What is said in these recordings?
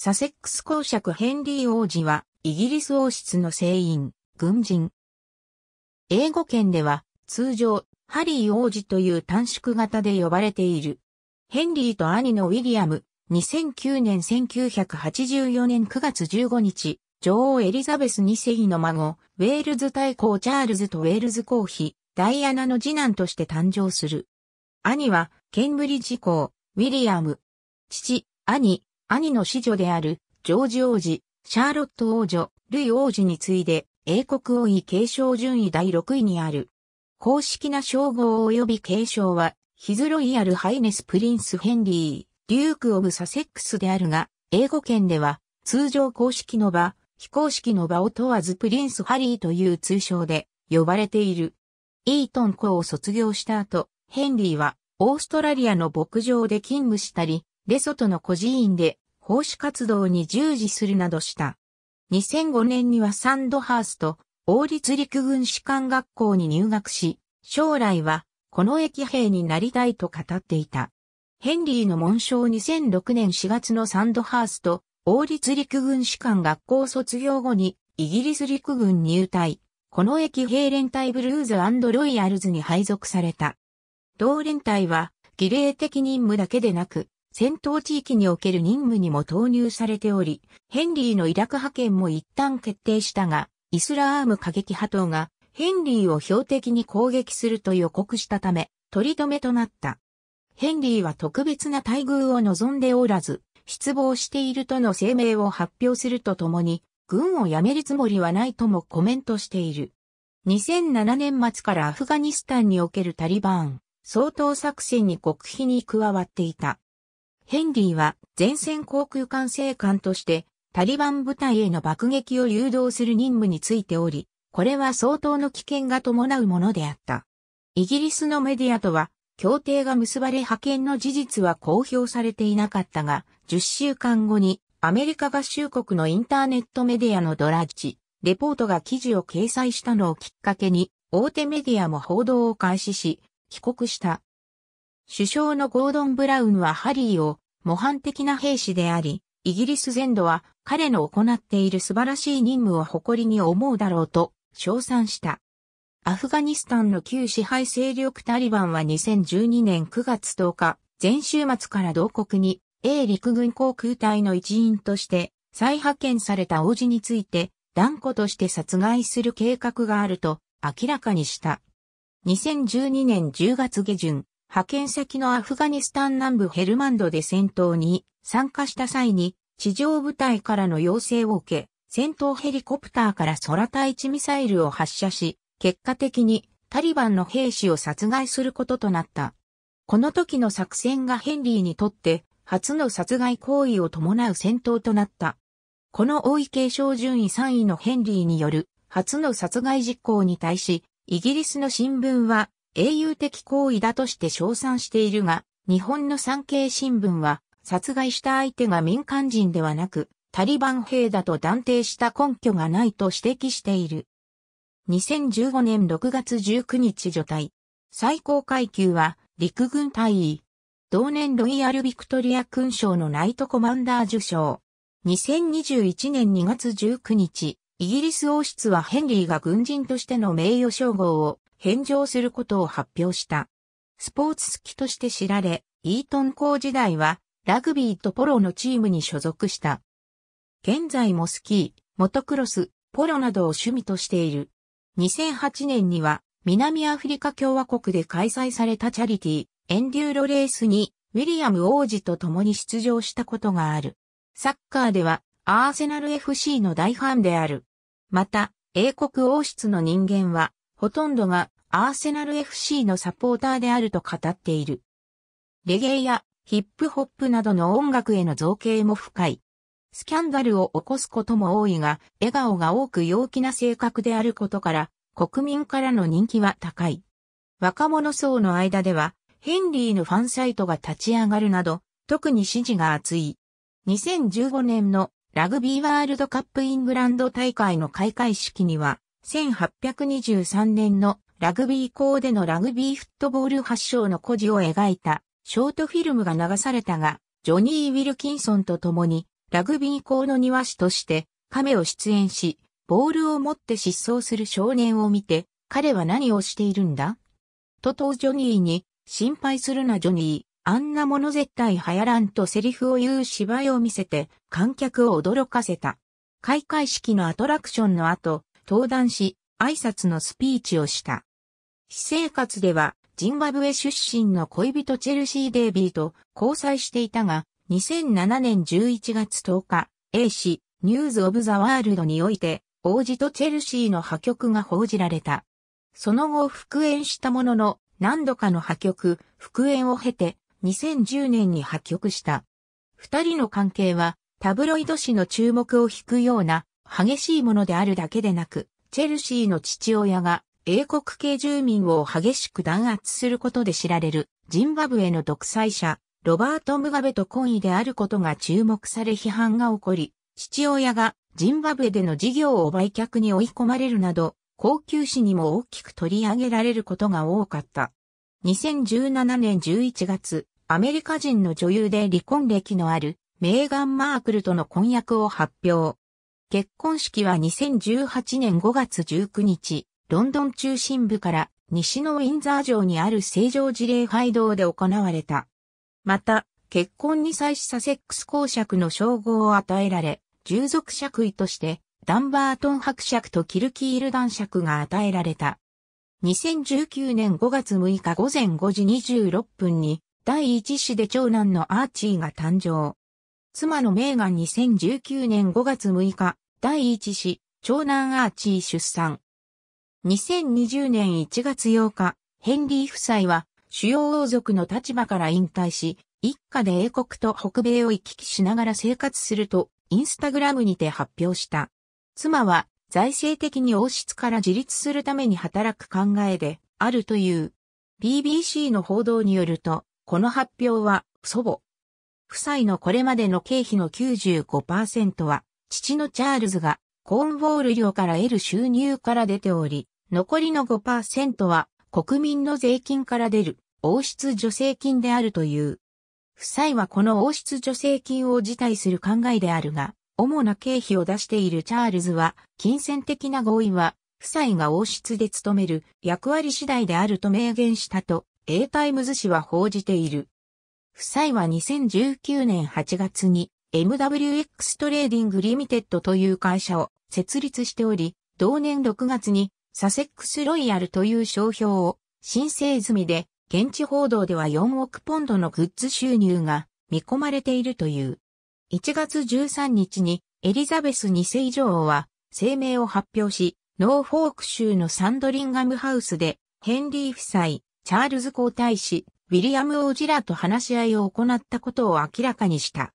サセックス公爵ヘンリー王子は、イギリス王室の聖員、軍人。英語圏では、通常、ハリー王子という短縮型で呼ばれている。ヘンリーと兄のウィリアム、2009年1984年9月15日、女王エリザベス2世の孫、ウェールズ大公チャールズとウェールズ公妃、ダイアナの次男として誕生する。兄は、ケンブリッジ公、ウィリアム。父、兄、兄の子女であるジョージ王子、シャーロット王女、ルイ王子に次いで英国王位継承順位第6位にある。公式な称号及び継承は、ヒズロイヤルハイネスプリンスヘンリー、デューク・オブ・サセックスであるが、英語圏では通常公式の場、非公式の場を問わずプリンスハリーという通称で呼ばれている。イートン校を卒業した後、ヘンリーはオーストラリアの牧場で勤務したり、レソトの孤児院で奉仕活動に従事するなどした。2005年にはサンドハースト王立陸軍士官学校に入学し、将来はこの駅兵になりたいと語っていた。ヘンリーの紋章2006年4月のサンドハースト王立陸軍士官学校卒業後にイギリス陸軍入隊、この駅兵連隊ブルーズロイヤルズに配属された。同連隊は儀礼的任務だけでなく、戦闘地域における任務にも投入されており、ヘンリーのイラク派遣も一旦決定したが、イスラーム過激派党がヘンリーを標的に攻撃すると予告したため、取り留めとなった。ヘンリーは特別な待遇を望んでおらず、失望しているとの声明を発表するとともに、軍を辞めるつもりはないともコメントしている。2007年末からアフガニスタンにおけるタリバン、相当作戦に極秘に加わっていた。ヘンリーは前線航空管制官としてタリバン部隊への爆撃を誘導する任務についており、これは相当の危険が伴うものであった。イギリスのメディアとは、協定が結ばれ派遣の事実は公表されていなかったが、10週間後にアメリカ合衆国のインターネットメディアのドラッジ、レポートが記事を掲載したのをきっかけに、大手メディアも報道を開始し、帰国した首相のゴードン・ブラウンはハリーを模範的な兵士であり、イギリス全土は彼の行っている素晴らしい任務を誇りに思うだろうと称賛した。アフガニスタンの旧支配勢力タリバンは2012年9月10日、前週末から同国に A 陸軍航空隊の一員として再派遣された王子について断固として殺害する計画があると明らかにした。2012年10月下旬、派遣先のアフガニスタン南部ヘルマンドで戦闘に参加した際に地上部隊からの要請を受け、戦闘ヘリコプターから空対地ミサイルを発射し、結果的にタリバンの兵士を殺害することとなった。この時の作戦がヘンリーにとって初の殺害行為を伴う戦闘となった。この大池。継承順位3位のヘンリーによる初の殺害実行に対し、イギリスの新聞は英雄的行為だとして称賛しているが、日本の産経新聞は、殺害した相手が民間人ではなく、タリバン兵だと断定した根拠がないと指摘している。2015年6月19日除隊。最高階級は、陸軍隊員。同年ロイヤルビクトリア勲章のナイトコマンダー受賞。2021年2月19日、イギリス王室はヘンリーが軍人としての名誉称号を返上することを発表した。スポーツ好きとして知られ、イートン校時代はラグビーとポロのチームに所属した。現在もスキー、モトクロス、ポロなどを趣味としている。2008年には南アフリカ共和国で開催されたチャリティー、エンデューロレースにウィリアム王子と共に出場したことがある。サッカーではアーセナル FC の大ファンである。また、英国王室の人間は、ほとんどがアーセナル FC のサポーターであると語っている。レゲエやヒップホップなどの音楽への造形も深い。スキャンダルを起こすことも多いが、笑顔が多く陽気な性格であることから、国民からの人気は高い。若者層の間では、ヘンリーのファンサイトが立ち上がるなど、特に支持が厚い。2015年のラグビーワールドカップイングランド大会の開会式には、1823年のラグビー校でのラグビーフットボール発祥の故事を描いたショートフィルムが流されたが、ジョニー・ウィルキンソンと共にラグビー校の庭師として亀を出演し、ボールを持って失踪する少年を見て、彼は何をしているんだと当ジョニーに、心配するなジョニー、あんなもの絶対流行らんとセリフを言う芝居を見せて観客を驚かせた。開会式のアトラクションの後、登壇し、挨拶のスピーチをした。私生活では、ジンバブエ出身の恋人チェルシー・デイビーと交際していたが、2007年11月10日、A 氏、ニューズ・オブ・ザ・ワールドにおいて、王子とチェルシーの破局が報じられた。その後復縁したものの、何度かの破局、復縁を経て、2010年に破局した。二人の関係は、タブロイド誌の注目を引くような、激しいものであるだけでなく、チェルシーの父親が英国系住民を激しく弾圧することで知られるジンバブエの独裁者、ロバート・ムガベと懇意であることが注目され批判が起こり、父親がジンバブエでの事業を売却に追い込まれるなど、高級紙にも大きく取り上げられることが多かった。2017年11月、アメリカ人の女優で離婚歴のあるメーガン・マークルとの婚約を発表。結婚式は2018年5月19日、ロンドン中心部から西のウィンザー城にある正常事例廃道で行われた。また、結婚に際しサセックス公爵の称号を与えられ、従属爵位として、ダンバートン伯爵とキルキール男爵が与えられた。2019年5月6日午前5時26分に、第一子で長男のアーチーが誕生。妻のメーガン2019年5月6日、第一子、長男アーチー出産。2020年1月8日、ヘンリー夫妻は主要王族の立場から引退し、一家で英国と北米を行き来しながら生活すると、インスタグラムにて発表した。妻は財政的に王室から自立するために働く考えであるという。BBC の報道によると、この発表は祖母。夫妻のこれまでの経費の95%は、父のチャールズがコーンウォール領から得る収入から出ており、残りの5%は国民の税金から出る王室助成金であるという。夫妻はこの王室助成金を辞退する考えであるが、主な経費を出しているチャールズは、金銭的な合意は、夫妻が王室で務める役割次第であると明言したと、英タイムズ紙は報じている。夫妻は2019年8月に MWX トレーディングリミテッドという会社を設立しており、同年6月にサセックスロイヤルという商標を申請済みで、現地報道では4億ポンドのグッズ収入が見込まれているという。1月13日にエリザベス2世女王は声明を発表し、ノーフォーク州のサンドリンガムハウスでヘンリー夫妻、チャールズ皇太子、ウィリアム王子らと話し合いを行ったことを明らかにした。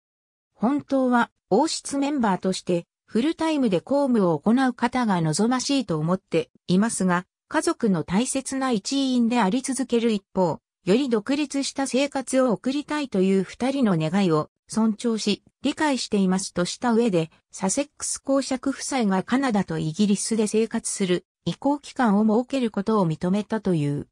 本当は王室メンバーとしてフルタイムで公務を行う方が望ましいと思っていますが、家族の大切な一員であり続ける一方、より独立した生活を送りたいという二人の願いを尊重し、理解していますとした上で、サセックス公爵夫妻がカナダとイギリスで生活する移行期間を設けることを認めたという。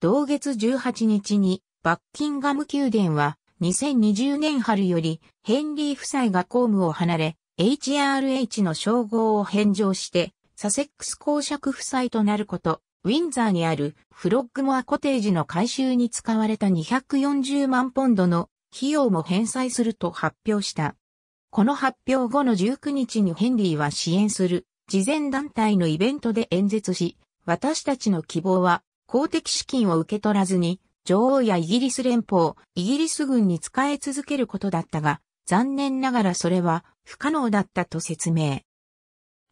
同月18日に、バッキンガム宮殿は、2020年春よりヘンリー夫妻が公務を離れ、HRH の称号を返上して、サセックス公爵夫妻となること、ウィンザーにあるフロッグモアコテージの改修に使われた240万ポンドの費用も返済すると発表した。この発表後の19日にヘンリーは支援する事前団体のイベントで演説し、私たちの希望は公的資金を受け取らずに女王やイギリス連邦、イギリス軍に使い続けることだったが、残念ながらそれは不可能だったと説明。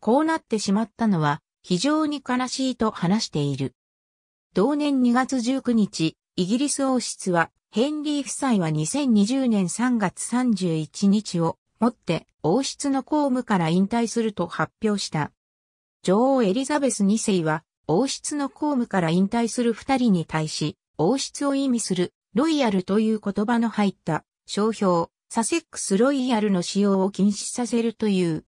こうなってしまったのは非常に悲しいと話している。同年2月19日、イギリス王室はヘンリー夫妻は2020年3月31日をもって王室の公務から引退すると発表した。女王エリザベス2世は王室の公務から引退する二人に対し、王室を意味するロイヤルという言葉の入った商標サセックスロイヤルの使用を禁止させるという。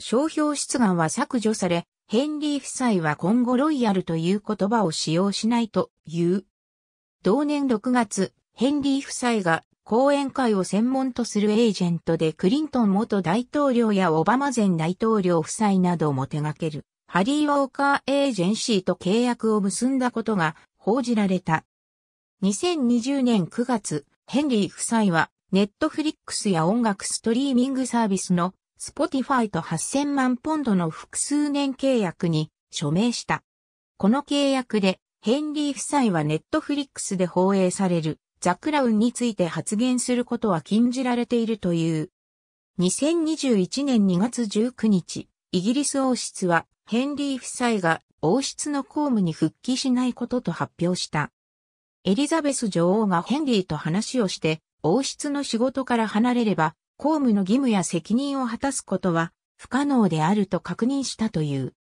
商標出願は削除され、ヘンリー夫妻は今後ロイヤルという言葉を使用しないという。同年6月、ヘンリー夫妻が講演会を専門とするエージェントでクリントン元大統領やオバマ前大統領夫妻なども手掛けるハリー・ウォーカー・エージェンシーと契約を結んだことが報じられた。2020年9月、ヘンリー夫妻はネットフリックスや音楽ストリーミングサービスのスポティファイと8000万ポンドの複数年契約に署名した。この契約でヘンリー夫妻はネットフリックスで放映されるザ・クラウンについて発言することは禁じられているという。2021年2月19日、イギリス王室はヘンリー夫妻が王室の公務に復帰しないことと発表した。エリザベス女王がヘンリーと話をして王室の仕事から離れれば、公務の義務や責任を果たすことは不可能であると確認したという。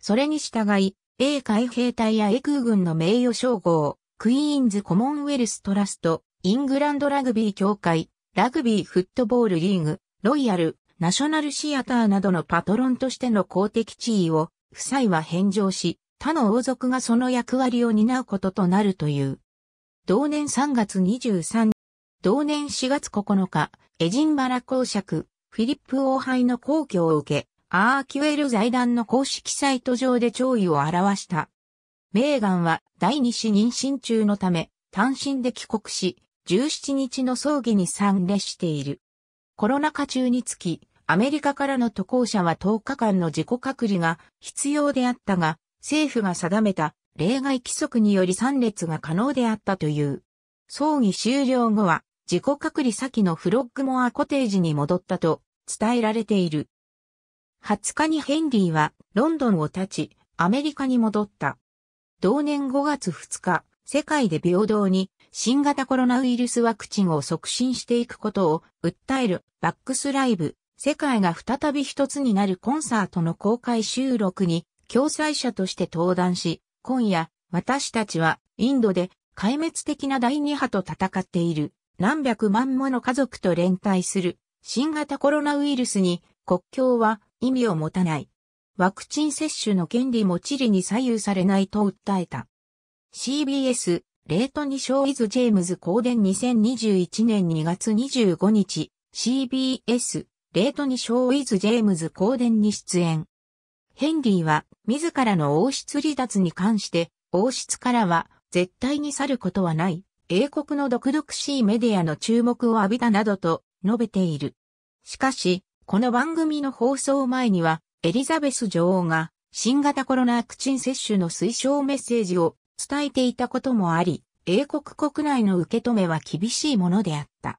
それに従い、英海兵隊や英空軍の名誉称号、クイーンズコモンウェルストラスト、イングランドラグビー協会、ラグビーフットボールリーグ、ロイヤル、ナショナルシアターなどのパトロンとしての公的地位を、夫妻は返上し、他の王族がその役割を担うこととなるという。同年3月23同年4月9日、エジンバラ公爵、フィリップ王杯の皇居を受け、アーキュエル財団の公式サイト上で弔意を表した。メーガンは第二子妊娠中のため、単身で帰国し、17日の葬儀に参列している。コロナ禍中につき、アメリカからの渡航者は10日間の自己隔離が必要であったが、政府が定めた例外規則により参列が可能であったという。葬儀終了後は、自己隔離先のフロッグモアコテージに戻ったと伝えられている。20日にヘンリーはロンドンを立ち、アメリカに戻った。同年5月2日、世界で平等に新型コロナウイルスワクチンを促進していくことを訴えるバックスライブ、世界が再び一つになるコンサートの公開収録に共催者として登壇し、今夜、私たちはインドで壊滅的な第二波と戦っている。何百万もの家族と連帯する新型コロナウイルスに国境は意味を持たない。ワクチン接種の権利も地理に左右されないと訴えた。CBS、レートニショーイズ・ジェームズ・コーデン2021年2月25日、CBS、レートニショーイズ・ジェームズ・コーデンに出演。ヘンリーは、自らの王室離脱に関して、王室からは、絶対に去ることはない、英国の独々しいメディアの注目を浴びたなどと述べている。しかし、この番組の放送前には、エリザベス女王が新型コロナワクチン接種の推奨メッセージを伝えていたこともあり、英国国内の受け止めは厳しいものであった。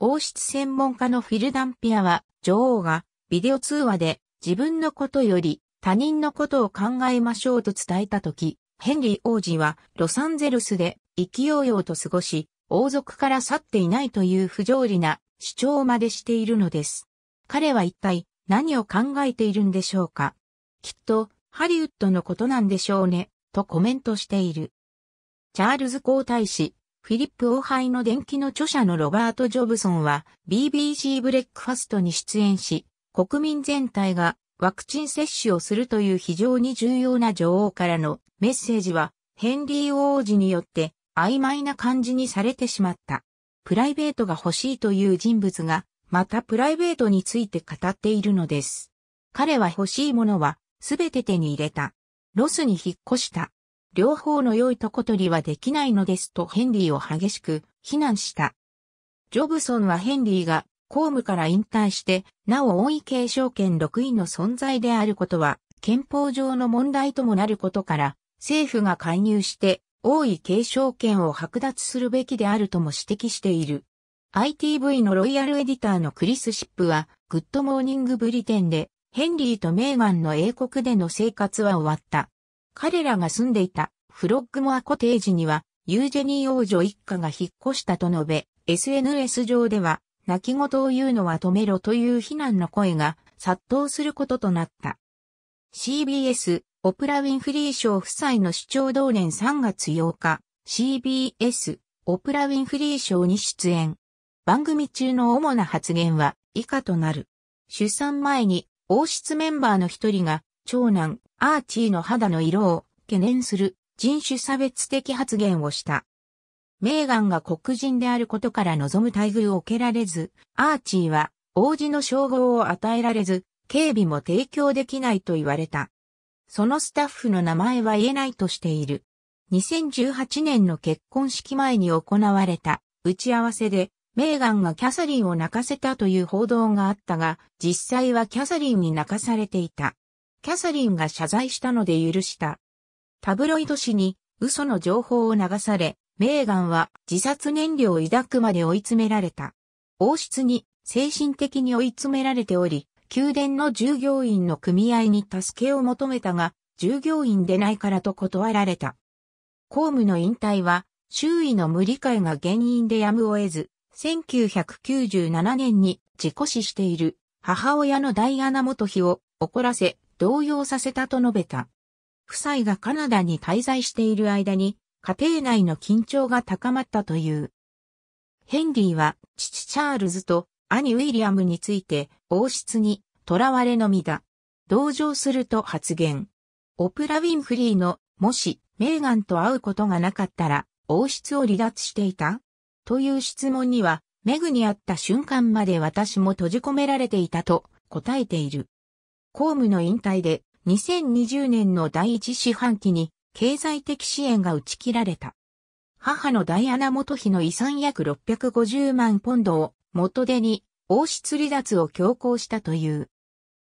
王室専門家のフィルダンピアは、女王がビデオ通話で自分のことより他人のことを考えましょうと伝えたとき、ヘンリー王子はロサンゼルスで意気揚々と過ごし、王族から去っていないという不条理な主張までしているのです。彼は一体何を考えているんでしょうか。きっとハリウッドのことなんでしょうね、とコメントしている。チャールズ皇太子、フィリップ王杯の伝記の著者のロバート・ジョブソンは BBC ブレックファストに出演し、国民全体がワクチン接種をするという非常に重要な女王からのメッセージはヘンリー王子によって曖昧な感じにされてしまった。プライベートが欲しいという人物が、またプライベートについて語っているのです。彼は欲しいものは、すべて手に入れた。ロスに引っ越した。両方の良いとこ取りはできないのですとヘンリーを激しく非難した。ジョブソンはヘンリーが公務から引退して、なお恩位継承権6位の存在であることは、憲法上の問題ともなることから、政府が介入して王位継承権を剥奪するべきであるとも指摘している。ITV のロイヤルエディターのクリス・シップは、グッドモーニング・ブリテンで、ヘンリーとメーガンの英国での生活は終わった。彼らが住んでいたフロッグモアコテージには、ユージェニー王女一家が引っ越したと述べ、SNS 上では、泣き言を言うのは止めろという非難の声が殺到することとなった。CBS オプラ・ウィンフリー賞夫妻の主張同年3月8日、CBS、オプラ・ウィンフリー賞に出演。番組中の主な発言は以下となる。出産前に王室メンバーの一人が長男アーチーの肌の色を懸念する人種差別的発言をした。メーガンが黒人であることから望む待遇を受けられず、アーチーは王子の称号を与えられず、警備も提供できないと言われた。そのスタッフの名前は言えないとしている。2018年の結婚式前に行われた打ち合わせで、メーガンがキャサリンを泣かせたという報道があったが、実際はキャサリンに泣かされていた。キャサリンが謝罪したので許した。タブロイド紙に嘘の情報を流され、メーガンは自殺燃料を抱くまで追い詰められた。王室に精神的に追い詰められており、宮殿の従業員の組合に助けを求めたが、従業員でないからと断られた。公務の引退は、周囲の無理解が原因でやむを得ず、1997年に事故死している母親のダイアナ元妃を怒らせ動揺させたと述べた。夫妻がカナダに滞在している間に家庭内の緊張が高まったという。ヘンリーは父チャールズと兄ウィリアムについて王室に囚われのみだ。同情すると発言。オプラ・ウィンフリーの、もし、メーガンと会うことがなかったら、王室を離脱していたという質問には、メグに会った瞬間まで私も閉じ込められていたと答えている。公務の引退で2020年の第一四半期に経済的支援が打ち切られた。母のダイアナ元妃の遺産約650万ポンドを元手に王室離脱を強行したという。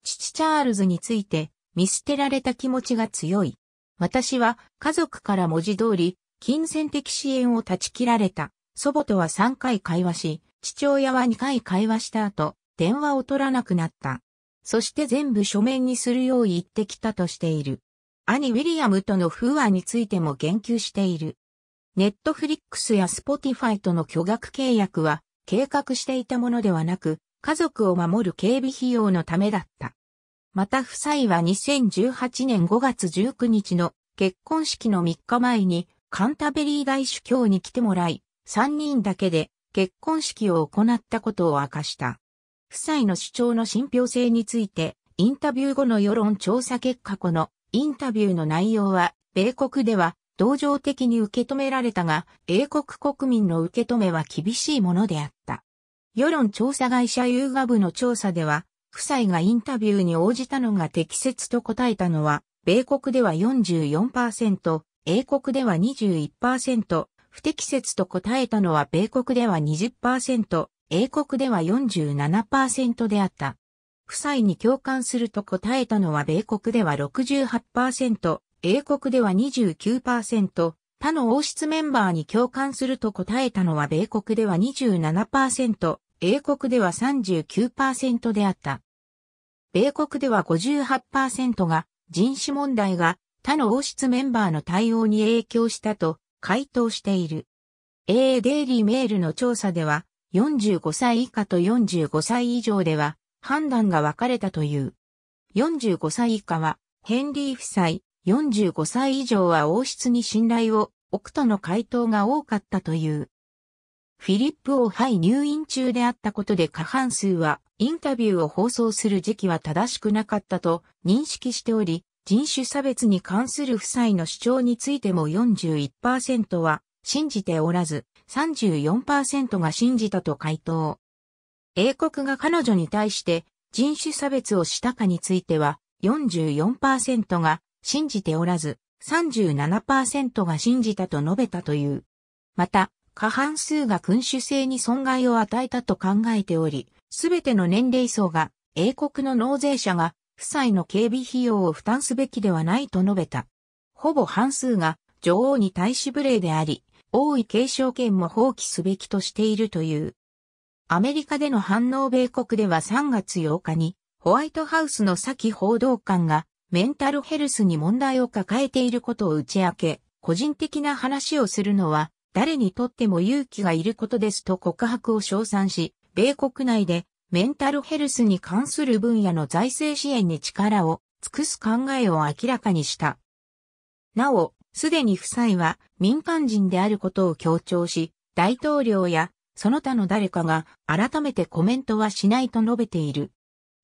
父チャールズについて見捨てられた気持ちが強い。私は家族から文字通り金銭的支援を断ち切られた。祖母とは3回会話し、父親は2回会話した後、電話を取らなくなった。そして全部書面にするよう言ってきたとしている。兄ウィリアムとの不和についても言及している。ネットフリックスやスポティファイとの巨額契約は計画していたものではなく、家族を守る警備費用のためだった。また夫妻は2018年5月19日の結婚式の3日前にカンタベリー大主教に来てもらい、3人だけで結婚式を行ったことを明かした。夫妻の主張の信憑性について、インタビュー後の世論調査結果このインタビューの内容は、米国では同情的に受け止められたが、英国国民の受け止めは厳しいものであった。世論調査会社ユーガ部の調査では、夫妻がインタビューに応じたのが適切と答えたのは、米国では44%、英国では21%、不適切と答えたのは米国では20%、英国では47%であった。夫妻に共感すると答えたのは米国では68%、英国では29%、他の王室メンバーに共感すると答えたのは米国では27%、英国では39%であった。米国では58%が人種問題が他の王室メンバーの対応に影響したと回答している。AA デイリーメールの調査では45歳以下と45歳以上では判断が分かれたという。45歳以下はヘンリー夫妻、45歳以上は王室に信頼を置くとの回答が多かったという。フィリップ王杯入院中であったことで過半数はインタビューを放送する時期は正しくなかったと認識しており、人種差別に関する夫妻の主張についても41%は信じておらず、34%が信じたと回答。英国が彼女に対して人種差別をしたかについては44%が信じておらず、37%が信じたと述べたという。また、過半数が君主制に損害を与えたと考えており、すべての年齢層が英国の納税者が夫妻の警備費用を負担すべきではないと述べた。ほぼ半数が女王に対し無礼であり、王位継承権も放棄すべきとしているという。アメリカでの反応米国では3月8日にホワイトハウスの先報道官がメンタルヘルスに問題を抱えていることを打ち明け、個人的な話をするのは、誰にとっても勇気がいることですと告白を称賛し、米国内でメンタルヘルスに関する分野の財政支援に力を尽くす考えを明らかにした。なお、すでに夫妻は民間人であることを強調し、大統領やその他の誰かが改めてコメントはしないと述べている。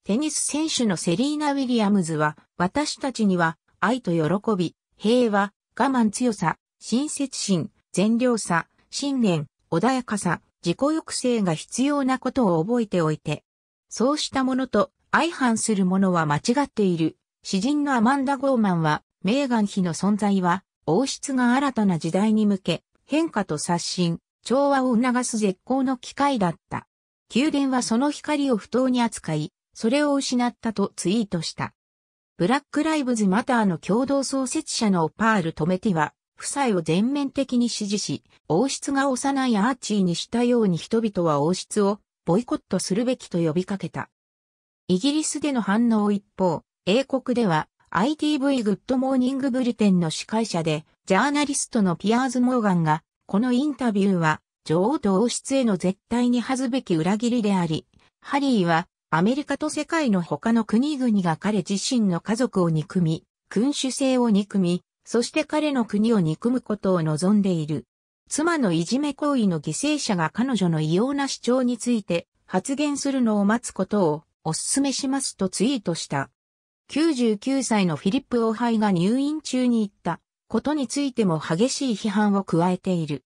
テニス選手のセリーナ・ウィリアムズは、私たちには、愛と喜び、平和、我慢強さ、親切心、善良さ、信念、穏やかさ、自己抑制が必要なことを覚えておいて。そうしたものと相反するものは間違っている。詩人のアマンダ・ゴーマンは、メーガン妃の存在は、王室が新たな時代に向け、変化と刷新、調和を促す絶好の機会だった。宮殿はその光を不当に扱い、それを失ったとツイートした。ブラックライブズマターの共同創設者のパール・トメティは、夫妻を全面的に支持し、王室が幼いアーチーにしたように人々は王室をボイコットするべきと呼びかけた。イギリスでの反応一方、英国では ITV グッドモーニングブルテンの司会者で、ジャーナリストのピアーズ・モーガンが、このインタビューは、女王と王室への絶対に恥ずべき裏切りであり、ハリーはアメリカと世界の他の国々が彼自身の家族を憎み、君主制を憎み、そして彼の国を憎むことを望んでいる。妻のいじめ行為の犠牲者が彼女の異様な主張について発言するのを待つことをお勧めしますとツイートした。99歳のフィリップ王妃が入院中に言ったことについても激しい批判を加えている。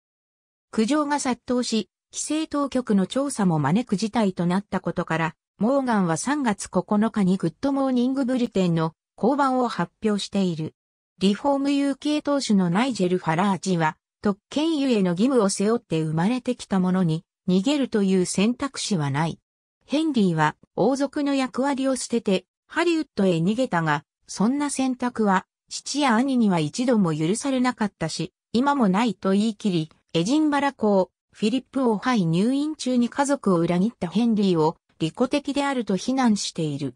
苦情が殺到し、規制当局の調査も招く事態となったことから、モーガンは3月9日にグッドモーニングブルテンの降板を発表している。リフォーム有形投手のナイジェル・ファラージは、特権ゆえの義務を背負って生まれてきたものに、逃げるという選択肢はない。ヘンリーは王族の役割を捨てて、ハリウッドへ逃げたが、そんな選択は、父や兄には一度も許されなかったし、今もないと言い切り、エジンバラ公、フィリップ王杯入院中に家族を裏切ったヘンリーを利己的であると非難している。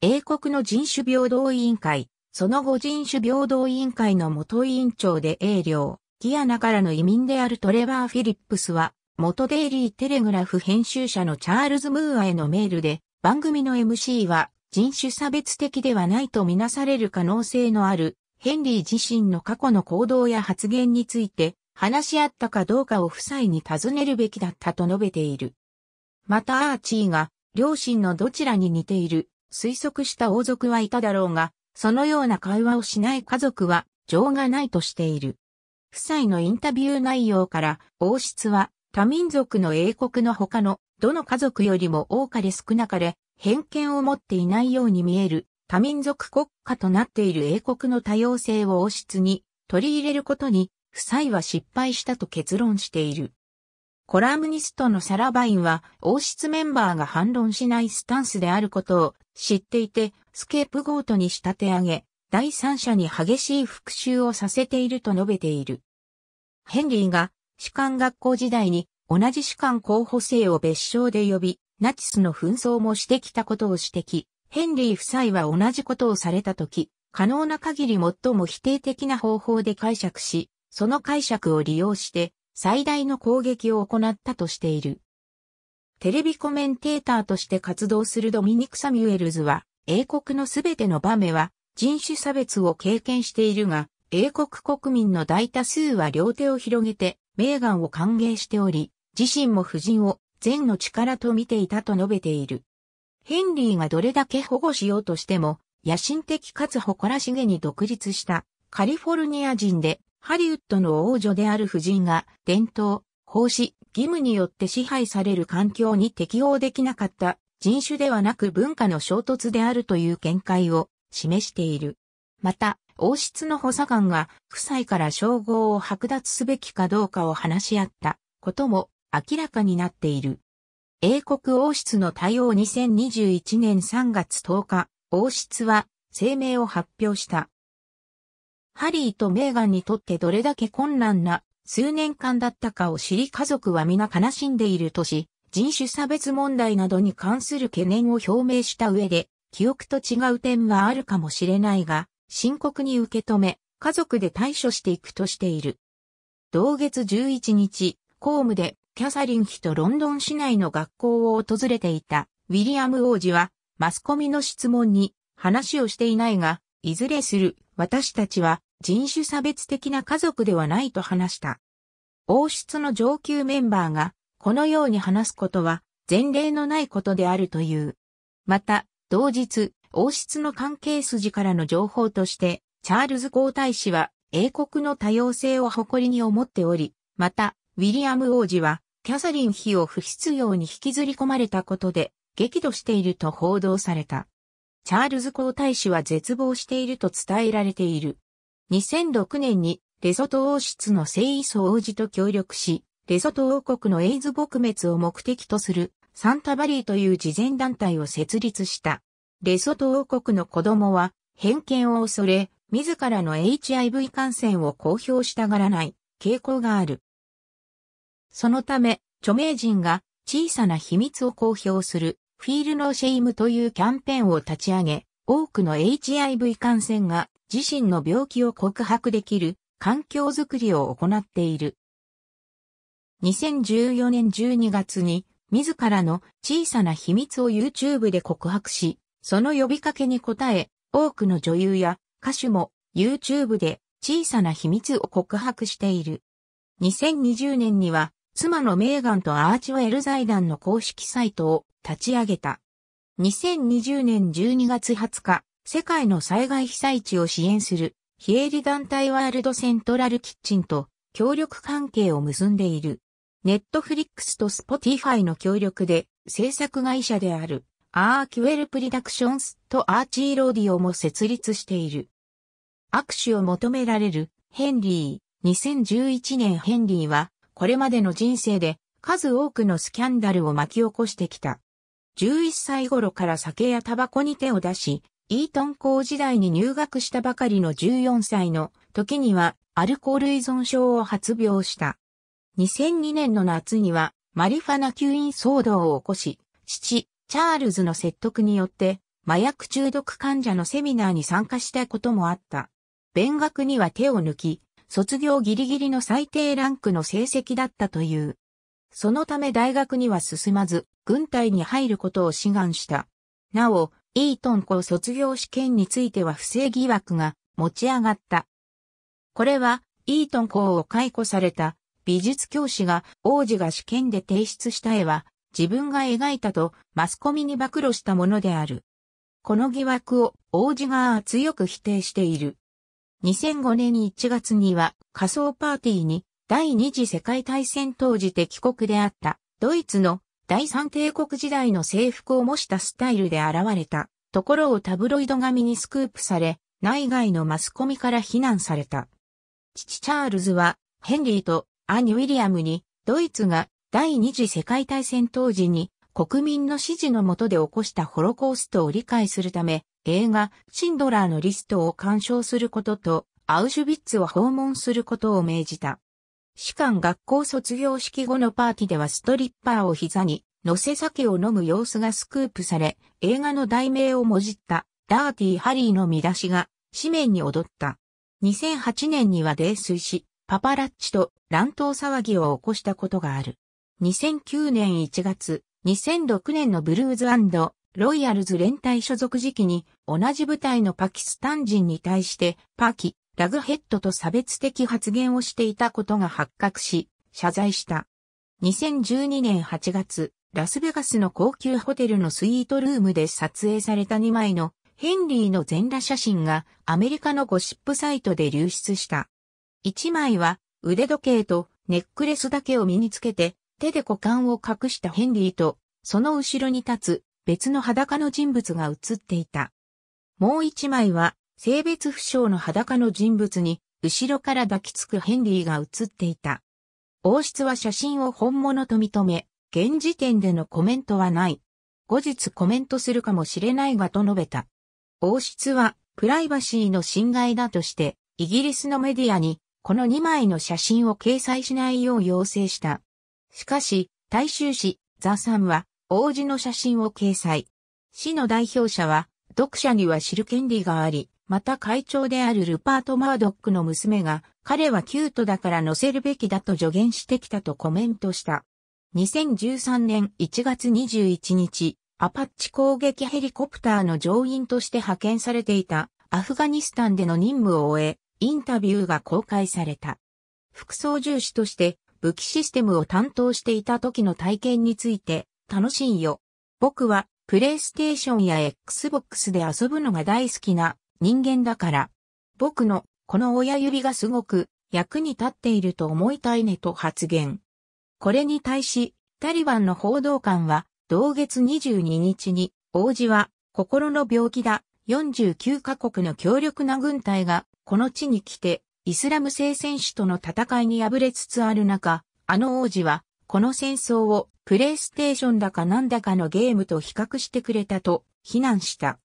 英国の人種平等委員会、その後人種平等委員会の元委員長で英領、ギアナからの移民であるトレバー・フィリップスは、元デイリー・テレグラフ編集者のチャールズ・ムーアへのメールで、番組の MC は人種差別的ではないとみなされる可能性のあるヘンリー自身の過去の行動や発言について話し合ったかどうかを夫妻に尋ねるべきだったと述べている。またアーチーが、両親のどちらに似ている、推測した王族はいただろうが、そのような会話をしない家族は、情がないとしている。夫妻のインタビュー内容から、王室は、多民族の英国の他の、どの家族よりも多かれ少なかれ、偏見を持っていないように見える、多民族国家となっている英国の多様性を王室に取り入れることに、夫妻は失敗したと結論している。コラムニストのサラバインは王室メンバーが反論しないスタンスであることを知っていて、スケープゴートに仕立て上げ、第三者に激しい復讐をさせていると述べている。ヘンリーが士官学校時代に同じ士官候補生を別称で呼び、ナチスの紛争もしてきたことを指摘、ヘンリー夫妻は同じことをされたとき、可能な限り最も否定的な方法で解釈し、その解釈を利用して最大の攻撃を行ったとしている。テレビコメンテーターとして活動するドミニク・サミュエルズは、英国のすべての場面は人種差別を経験しているが、英国国民の大多数は両手を広げて、メーガンを歓迎しており、自身も夫人を善の力と見ていたと述べている。ヘンリーがどれだけ保護しようとしても、野心的かつ誇らしげに独立したカリフォルニア人でハリウッドの王女である夫人が伝統、奉仕、義務によって支配される環境に適応できなかった人種ではなく文化の衝突であるという見解を示している。また、王室の補佐官が夫妻から称号を剥奪すべきかどうかを話し合ったことも明らかになっている。英国王室の対応2021年3月10日、王室は声明を発表した。ハリーとメーガンにとってどれだけ困難な数年間だったかを知り家族は皆悲しんでいるとし、人種差別問題などに関する懸念を表明した上で、記憶と違う点はあるかもしれないが、深刻に受け止め、家族で対処していくとしている。同月11日、公務でキャサリン妃とロンドン市内の学校を訪れていたウィリアム王子は、マスコミの質問に話をしていないが、いずれする私たちは人種差別的な家族ではないと話した。王室の上級メンバーがこのように話すことは前例のないことであるという。また、同日、王室の関係筋からの情報として、チャールズ皇太子は英国の多様性を誇りに思っており、また、ウィリアム王子はキャサリン妃を不必要に引きずり込まれたことで激怒していると報道された。チャールズ皇太子は絶望していると伝えられている。2006年にレソト王室の聖遺イ王子と協力し、レソト王国のエイズ撲滅を目的とするサンタバリーという慈善団体を設立した。レソト王国の子供は偏見を恐れ、自らの HIV 感染を公表したがらない傾向がある。そのため、著名人が小さな秘密を公表するフィールのシェイムというキャンペーンを立ち上げ、多くの HIV 感染が自身の病気を告白できる環境づくりを行っている。2014年12月に自らの小さな秘密を YouTube で告白し、その呼びかけに応え、多くの女優や歌手も YouTube で小さな秘密を告白している。2020年には妻のメーガンとアーチウェル財団の公式サイトを立ち上げた。2020年12月20日、世界の災害被災地を支援する非営利団体ワールドセントラルキッチンと協力関係を結んでいる。ネットフリックスとスポティファイの協力で制作会社であるアーキュエルプリダクションスとアーチーローディオも設立している。握手を求められるヘンリー。2011年ヘンリーはこれまでの人生で数多くのスキャンダルを巻き起こしてきた。11歳頃から酒やタバコに手を出し、イートン校時代に入学したばかりの14歳の時にはアルコール依存症を発病した。2002年の夏にはマリファナ吸引騒動を起こし、父、チャールズの説得によって麻薬中毒患者のセミナーに参加したこともあった。勉学には手を抜き、卒業ギリギリの最低ランクの成績だったという。そのため大学には進まず、軍隊に入ることを志願した。なお、イートン校卒業試験については不正疑惑が持ち上がった。これは、イートン校を解雇された美術教師が王子が試験で提出した絵は自分が描いたとマスコミに暴露したものである。この疑惑を王子が強く否定している。2005年1月には仮想パーティーに第二次世界大戦当時敵国であったドイツの第三帝国時代の制服を模したスタイルで現れたところをタブロイド紙にスクープされ、内外のマスコミから非難された。父チャールズはヘンリーとアニ・ウィリアムにドイツが第二次世界大戦当時に国民の支持のもとで起こしたホロコーストを理解するため映画シンドラーのリストを鑑賞することとアウシュビッツを訪問することを命じた。士官学校卒業式後のパーティーではストリッパーを膝に乗せ酒を飲む様子がスクープされ、映画の題名をもじったダーティーハリーの見出しが紙面に踊った。2008年には泥酔し、パパラッチと乱闘騒ぎを起こしたことがある。2009年1月、2006年のブルーズロイヤルズ連帯所属時期に同じ部隊のパキスタン人に対してパキラグヘッドと差別的発言をしていたことが発覚し、謝罪した。2012年8月、ラスベガスの高級ホテルのスイートルームで撮影された2枚のヘンリーの全裸写真がアメリカのゴシップサイトで流出した。1枚は腕時計とネックレスだけを身につけて手で股間を隠したヘンリーとその後ろに立つ別の裸の人物が写っていた。もう1枚は性別不詳の裸の人物に、後ろから抱きつくヘンリーが写っていた。王室は写真を本物と認め、現時点でのコメントはない。後日コメントするかもしれないがと述べた。王室はプライバシーの侵害だとして、イギリスのメディアにこの2枚の写真を掲載しないよう要請した。しかし、大衆紙ザ・サンは王子の写真を掲載。市の代表者は読者には知る権利があり、また会長であるルパート・マードックの娘が、彼はキュートだから乗せるべきだと助言してきたとコメントした。2013年1月21日、アパッチ攻撃ヘリコプターの乗員として派遣されていたアフガニスタンでの任務を終え、インタビューが公開された。副操縦士として武器システムを担当していた時の体験について、楽しいよ。僕はプレイステーションや Xbox で遊ぶのが大好きな人間だから。僕のこの親指がすごく役に立っていると思いたいねと発言。これに対し、タリバンの報道官は、同月22日に、王子は心の病気だ。49カ国の強力な軍隊が、この地に来て、イスラム聖戦士との戦いに敗れつつある中、あの王子は、この戦争をプレイステーションだかなんだかのゲームと比較してくれたと非難した。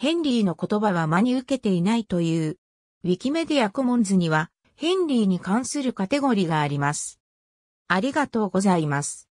ヘンリーの言葉は真に受けていないという。ウィキメディアコモンズには、ヘンリーに関するカテゴリーがあります。ありがとうございます。